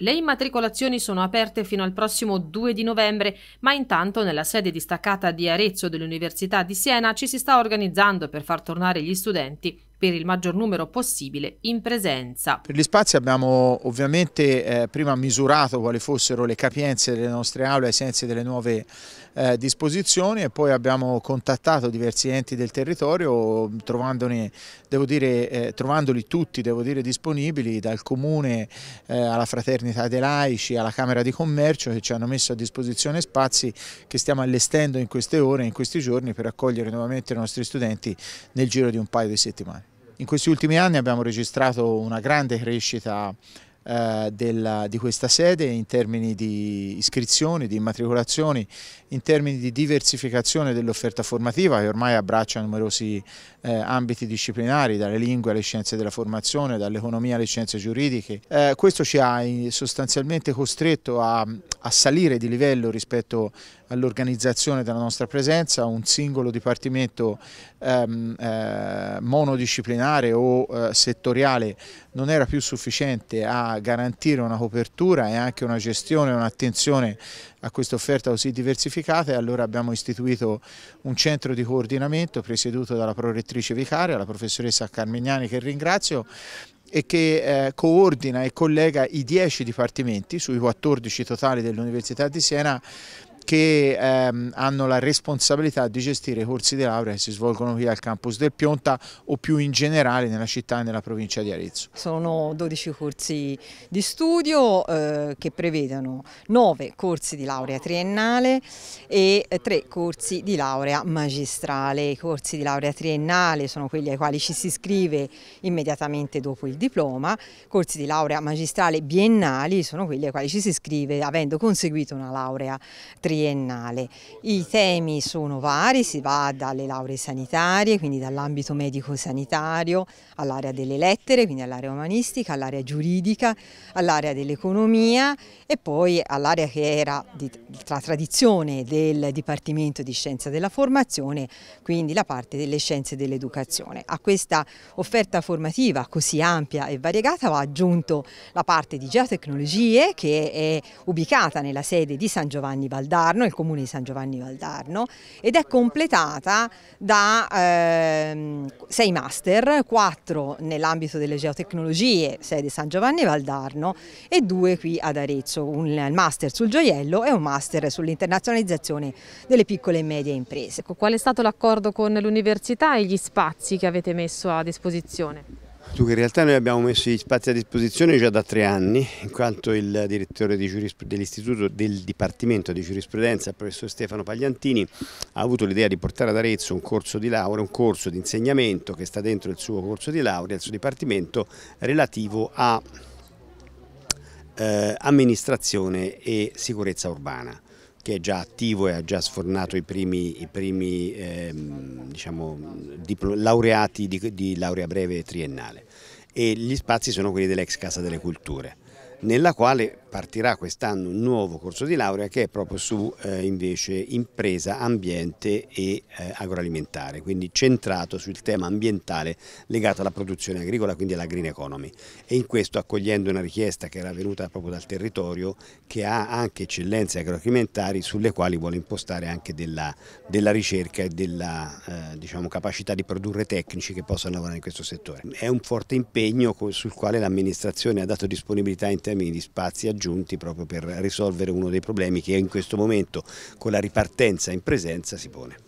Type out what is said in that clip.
Le immatricolazioni sono aperte fino al prossimo 2 di novembre, ma intanto nella sede distaccata di Arezzo dell'Università di Siena ci si sta organizzando per far tornare gli studenti per il maggior numero possibile in presenza. Per gli spazi abbiamo ovviamente eh, prima misurato quali fossero le capienze delle nostre aule ai sensi delle nuove eh, disposizioni e poi abbiamo contattato diversi enti del territorio trovandone, devo dire, eh, trovandoli tutti devo dire, disponibili dal Comune eh, alla Fraternità dei Laici alla Camera di Commercio che ci hanno messo a disposizione spazi che stiamo allestendo in queste ore, in questi giorni per accogliere nuovamente i nostri studenti nel giro di un paio di settimane. In questi ultimi anni abbiamo registrato una grande crescita eh, della, di questa sede in termini di iscrizioni, di immatricolazioni, in termini di diversificazione dell'offerta formativa che ormai abbraccia numerosi eh, ambiti disciplinari, dalle lingue alle scienze della formazione, dall'economia alle scienze giuridiche. Eh, questo ci ha eh, sostanzialmente costretto a, a salire di livello rispetto all'organizzazione della nostra presenza un singolo dipartimento ehm, eh, monodisciplinare o eh, settoriale non era più sufficiente a garantire una copertura e anche una gestione, un'attenzione a questa offerta così diversificata e allora abbiamo istituito un centro di coordinamento presieduto dalla prorettrice vicaria, la professoressa Carmignani che ringrazio e che eh, coordina e collega i 10 dipartimenti sui 14 totali dell'Università di Siena che ehm, hanno la responsabilità di gestire i corsi di laurea che si svolgono qui al campus del Pionta o più in generale nella città e nella provincia di Arezzo. Sono 12 corsi di studio eh, che prevedono 9 corsi di laurea triennale e 3 corsi di laurea magistrale. I corsi di laurea triennale sono quelli ai quali ci si iscrive immediatamente dopo il diploma, corsi di laurea magistrale biennali sono quelli ai quali ci si iscrive avendo conseguito una laurea triennale triennale. I temi sono vari, si va dalle lauree sanitarie, quindi dall'ambito medico-sanitario, all'area delle lettere, quindi all'area umanistica, all'area giuridica, all'area dell'economia e poi all'area che era di, tra tradizione del Dipartimento di Scienza della Formazione, quindi la parte delle scienze dell'educazione. A questa offerta formativa così ampia e variegata va aggiunto la parte di geotecnologie che è ubicata nella sede di San Giovanni Baldacci Valdarno, il comune di San Giovanni Valdarno, ed è completata da ehm, sei master, quattro nell'ambito delle geotecnologie, sede San Giovanni Valdarno, e due qui ad Arezzo, un master sul gioiello e un master sull'internazionalizzazione delle piccole e medie imprese. Ecco, qual è stato l'accordo con l'università e gli spazi che avete messo a disposizione? Dunque in realtà noi abbiamo messo gli spazi a disposizione già da tre anni, in quanto il direttore di dell'Istituto del Dipartimento di Giurisprudenza, il professor Stefano Pagliantini, ha avuto l'idea di portare ad Arezzo un corso di laurea, un corso di insegnamento che sta dentro il suo corso di laurea, il suo dipartimento, relativo a eh, amministrazione e sicurezza urbana che è già attivo e ha già sfornato i primi, i primi ehm, diciamo, laureati di, di laurea breve triennale e gli spazi sono quelli dell'ex Casa delle Culture, nella quale partirà quest'anno un nuovo corso di laurea che è proprio su eh, invece impresa, ambiente e eh, agroalimentare, quindi centrato sul tema ambientale legato alla produzione agricola, quindi alla green economy. E in questo accogliendo una richiesta che era venuta proprio dal territorio che ha anche eccellenze agroalimentari sulle quali vuole impostare anche della, della ricerca e della eh, diciamo, capacità di produrre tecnici che possano lavorare in questo settore. È un forte impegno sul quale l'amministrazione ha dato disponibilità in termini di spazi aggiunti raggiunti proprio per risolvere uno dei problemi che in questo momento con la ripartenza in presenza si pone.